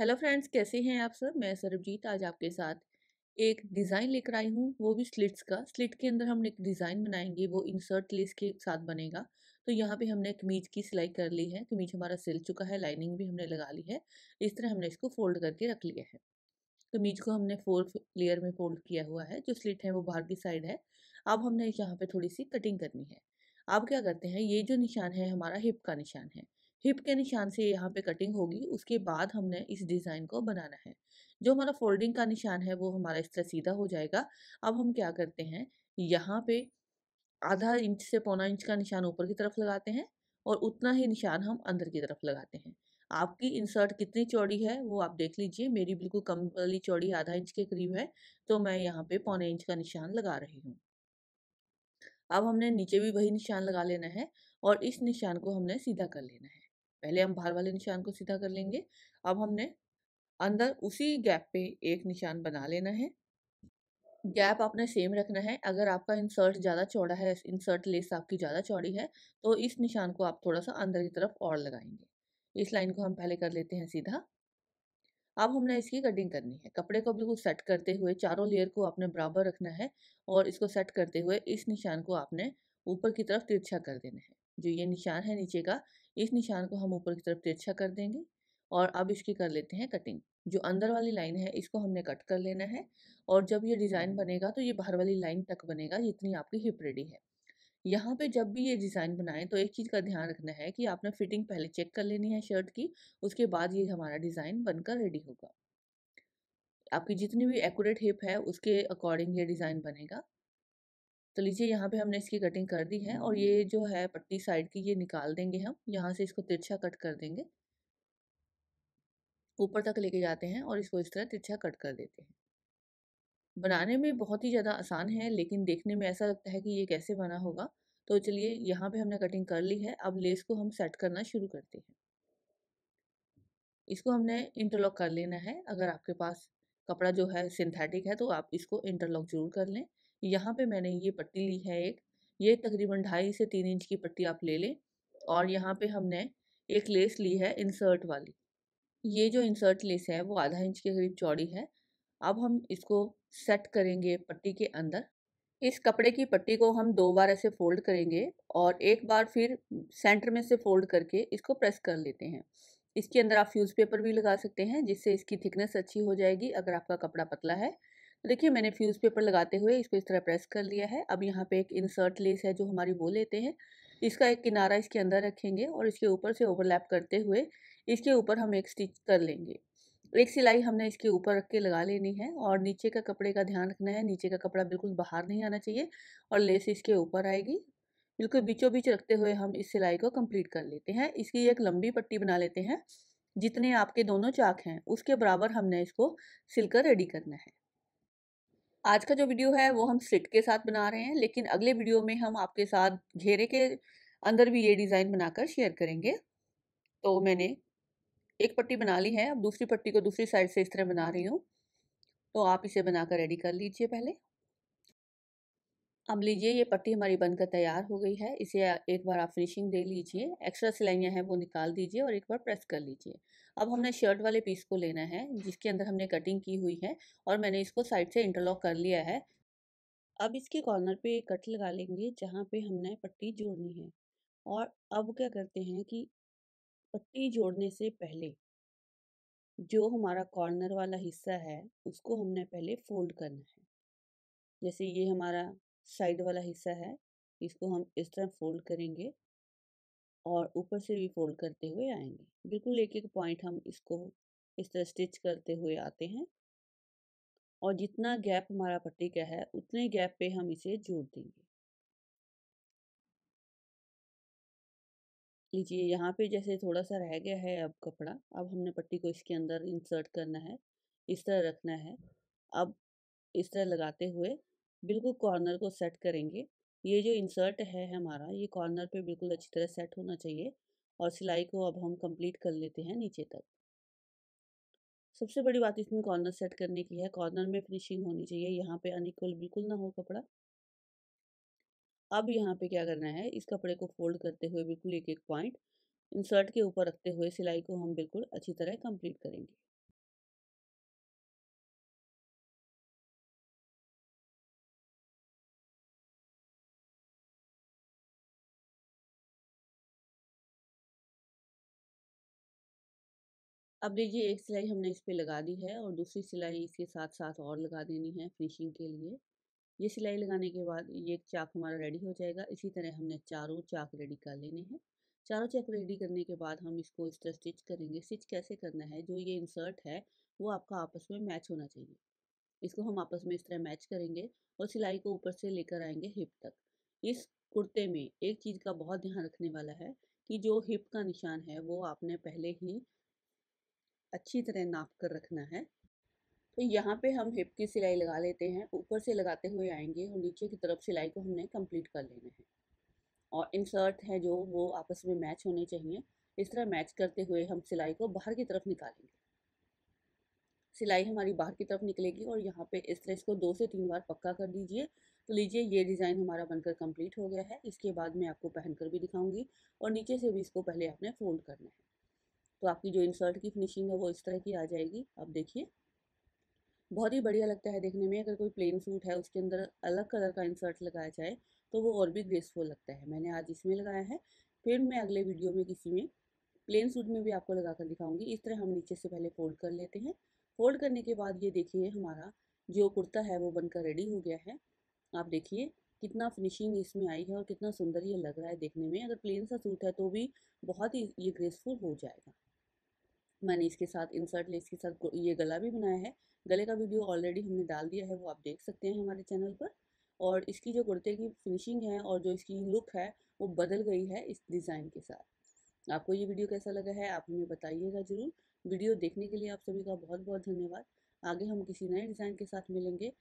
hello friends कैसे हैं आप सब मैं सरबजीत आज आपके साथ एक डिज़ाइन लेकर आई हूँ वो भी स्लिट्स का स्लिट के अंदर हम एक डिज़ाइन बनाएंगे वो इंसर्ट लेस के साथ बनेगा तो यहाँ पे हमने कमीज की सिलाई कर ली है कमीज हमारा सिल चुका है लाइनिंग भी हमने लगा ली है इस तरह हमने इसको फोल्ड करके रख लिया है कमीज को हमने फोर लेयर में फोल्ड किया हुआ है जो स्लिट है वो बाहर की साइड है अब हमने यहाँ पर थोड़ी सी कटिंग करनी है आप क्या करते हैं ये जो निशान है हमारा हिप का निशान है हिप के निशान से यहाँ पे कटिंग होगी उसके बाद हमने इस डिज़ाइन को बनाना है जो हमारा फोल्डिंग का निशान है वो हमारा इस तरह सीधा हो जाएगा अब हम क्या करते हैं यहाँ पे आधा इंच से पौना इंच का निशान ऊपर की तरफ लगाते हैं और उतना ही निशान हम अंदर की तरफ लगाते हैं आपकी इंसर्ट कितनी चौड़ी है वो आप देख लीजिए मेरी बिल्कुल कम वाली चौड़ी आधा इंच के करीब है तो मैं यहाँ पे पौने इंच का निशान लगा रही हूँ अब हमने नीचे भी वही निशान लगा लेना है और इस निशान को हमने सीधा कर लेना है पहले हम बाहर वाले निशान को सीधा कर लेंगे अब हमने अंदर उसी गैप पे एक निशान बना लेना है गैप आपने सेम रखना है अगर आपका इंसर्ट ज़्यादा चौड़ा है इंसर्ट लेस आपकी ज़्यादा चौड़ी है तो इस निशान को आप थोड़ा सा अंदर की तरफ और लगाएंगे इस लाइन को हम पहले कर लेते हैं सीधा अब हमने इसकी कटिंग करनी है कपड़े को बिल्कुल सेट करते हुए चारों लेयर को आपने बराबर रखना है और इसको सेट करते हुए इस निशान को आपने ऊपर की तरफ तिरछा कर देना है जो ये निशान है नीचे का इस निशान को हम ऊपर की तरफ तिरछा कर देंगे और अब इसकी कर लेते हैं कटिंग जो अंदर वाली लाइन है इसको हमने कट कर लेना है और जब ये डिज़ाइन बनेगा तो ये बाहर वाली लाइन तक बनेगा जितनी आपकी हिप रेडी है यहाँ पे जब भी ये डिज़ाइन बनाएं तो एक चीज़ का ध्यान रखना है कि आपने फिटिंग पहले चेक कर लेनी है शर्ट की उसके बाद ये हमारा डिज़ाइन बनकर रेडी होगा आपकी जितनी भी एक्यूरेट हिप है उसके अकॉर्डिंग ये डिज़ाइन बनेगा तो लीजिए यहाँ पे हमने इसकी कटिंग कर दी है और ये जो है पट्टी साइड की ये निकाल देंगे हम यहाँ से इसको तिरछा कट कर देंगे ऊपर तक लेके जाते हैं और इसको इस तरह तिरछा कट कर देते हैं बनाने में बहुत ही ज़्यादा आसान है लेकिन देखने में ऐसा लगता है कि ये कैसे बना होगा तो चलिए यहाँ पे हमने कटिंग कर ली है अब लेस को हम सेट करना शुरू करते हैं इसको हमने इंटरलॉक कर लेना है अगर आपके पास कपड़ा जो है सिंथेटिक है तो आप इसको इंटरलॉक जरूर कर लें यहाँ पे मैंने ये पट्टी ली है एक ये तकरीबन ढाई से तीन इंच की पट्टी आप ले लें और यहाँ पे हमने एक लेस ली है इंसर्ट वाली ये जो इंसर्ट लेस है वो आधा इंच के करीब चौड़ी है अब हम इसको सेट करेंगे पट्टी के अंदर इस कपड़े की पट्टी को हम दो बार ऐसे फोल्ड करेंगे और एक बार फिर सेंटर में से फोल्ड करके इसको प्रेस कर लेते हैं इसके अंदर आप फ्यूज़ पेपर भी लगा सकते हैं जिससे इसकी थिकनेस अच्छी हो जाएगी अगर आपका कपड़ा पतला है देखिए मैंने फ्यूज़ पेपर लगाते हुए इसको इस तरह प्रेस कर लिया है अब यहाँ पे एक इंसर्ट लेस है जो हमारी वो लेते हैं इसका एक किनारा इसके अंदर रखेंगे और इसके ऊपर से ओवरलैप करते हुए इसके ऊपर हम एक स्टिच कर लेंगे एक सिलाई हमने इसके ऊपर रख के लगा लेनी है और नीचे का कपड़े का ध्यान रखना है नीचे का कपड़ा बिल्कुल बाहर नहीं आना चाहिए और लेस इसके ऊपर आएगी बिल्कुल बीचों बीच रखते हुए हम इस सिलाई को कंप्लीट कर लेते हैं इसकी एक लंबी पट्टी बना लेते हैं जितने आपके दोनों चाक हैं उसके बराबर हमने इसको सिलकर रेडी करना है आज का जो वीडियो है वो हम स्लिट के साथ बना रहे हैं लेकिन अगले वीडियो में हम आपके साथ घेरे के अंदर भी ये डिज़ाइन बनाकर शेयर करेंगे तो मैंने एक पट्टी बना ली है अब दूसरी पट्टी को दूसरी साइड से इस तरह बना रही हूँ तो आप इसे बनाकर रेडी कर लीजिए पहले अब लीजिए ये पट्टी हमारी बनकर तैयार हो गई है इसे एक बार आप फिनिशिंग दे लीजिए एक्स्ट्रा सिलाइयाँ हैं वो निकाल दीजिए और एक बार प्रेस कर लीजिए अब हमने शर्ट वाले पीस को लेना है जिसके अंदर हमने कटिंग की हुई है और मैंने इसको साइड से इंटरलॉक कर लिया है अब इसके कॉर्नर पे कट लगा लेंगे जहाँ पे हमने पट्टी जोड़नी है और अब क्या करते हैं कि पट्टी जोड़ने से पहले जो हमारा कॉर्नर वाला हिस्सा है उसको हमने पहले फोल्ड करना है जैसे ये हमारा साइड वाला हिस्सा है इसको हम इस तरह फोल्ड करेंगे और ऊपर से भी फोल्ड करते हुए आएंगे बिल्कुल एक एक पॉइंट हम इसको इस तरह स्टिच करते हुए आते हैं और जितना गैप हमारा पट्टी का है उतने गैप पे हम इसे जोड़ देंगे लीजिए यहाँ पे जैसे थोड़ा सा रह गया है अब कपड़ा अब हमने पट्टी को इसके अंदर इंसर्ट करना है इस तरह रखना है अब इस तरह लगाते हुए बिल्कुल कॉर्नर को सेट करेंगे ये जो इंसर्ट है हमारा ये कॉर्नर पे बिल्कुल अच्छी तरह सेट होना चाहिए और सिलाई को अब हम कंप्लीट कर लेते हैं नीचे तक सबसे बड़ी बात इसमें कॉर्नर सेट करने की है कॉर्नर में फिनिशिंग होनी चाहिए यहाँ पे अनिकुल बिल्कुल ना हो कपड़ा अब यहाँ पे क्या करना है इस कपड़े को फोल्ड करते हुए बिल्कुल एक एक पॉइंट इंसर्ट के ऊपर रखते हुए सिलाई को हम बिल्कुल अच्छी तरह कंप्लीट करेंगे अब देखिए एक सिलाई हमने इस पर लगा दी है और दूसरी सिलाई इसके साथ साथ और लगा देनी है फिनिशिंग के लिए ये सिलाई लगाने के बाद ये चाक हमारा रेडी हो जाएगा इसी तरह हमने चारों चाक रेडी कर लेने हैं चारों चाक रेडी करने के बाद हम इसको इस तरह स्टिच करेंगे स्टिच कैसे करना है जो ये इंसर्ट है वो आपका आपस में मैच होना चाहिए इसको हम आपस में इस तरह मैच करेंगे और सिलाई को ऊपर से लेकर आएंगे हिप तक इस कुर्ते में एक चीज़ का बहुत ध्यान रखने वाला है कि जो हिप का निशान है वो आपने पहले ही अच्छी तरह नाप कर रखना है तो यहाँ पे हम हिप की सिलाई लगा लेते हैं ऊपर से लगाते हुए आएंगे और नीचे की तरफ सिलाई को हमने कंप्लीट कर लेना है और इंसर्ट है जो वो आपस में मैच होने चाहिए इस तरह मैच करते हुए हम सिलाई को बाहर की तरफ निकालेंगे सिलाई हमारी बाहर की तरफ निकलेगी और यहाँ पे इस तरह इसको दो से तीन बार पक्का कर दीजिए तो लीजिए ये डिज़ाइन हमारा बनकर कंप्लीट हो गया है इसके बाद मैं आपको पहनकर भी दिखाऊंगी और नीचे से भी इसको पहले आपने फोल्ड करना है तो आपकी जो इंसर्ट की फिनिशिंग है वो इस तरह की आ जाएगी आप देखिए बहुत ही बढ़िया लगता है देखने में अगर कोई प्लेन सूट है उसके अंदर अलग कलर का इंसर्ट लगाया जाए तो वो और भी ग्रेसफुल लगता है मैंने आज इसमें लगाया है फिर मैं अगले वीडियो में किसी में प्लेन सूट में भी आपको लगा कर दिखाऊंगी इस तरह हम नीचे से पहले फोल्ड कर लेते हैं फोल्ड करने के बाद ये देखिए हमारा जो कुर्ता है वो बनकर रेडी हो गया है आप देखिए कितना फिनिशिंग इसमें आई है और कितना सुंदर ये लग रहा है देखने में अगर प्लेन सा सूट है तो भी बहुत ही ये ग्रेसफुल हो जाएगा मैंने इसके साथ इंसर्ट लेस के साथ ये गला भी बनाया है गले का वीडियो ऑलरेडी हमने डाल दिया है वो आप देख सकते हैं हमारे चैनल पर और इसकी जो कुर्ते की फिनिशिंग है और जो इसकी लुक है वो बदल गई है इस डिज़ाइन के साथ आपको ये वीडियो कैसा लगा है आप हमें बताइएगा ज़रूर वीडियो देखने के लिए आप सभी का बहुत बहुत धन्यवाद आगे हम किसी नए डिज़ाइन के साथ मिलेंगे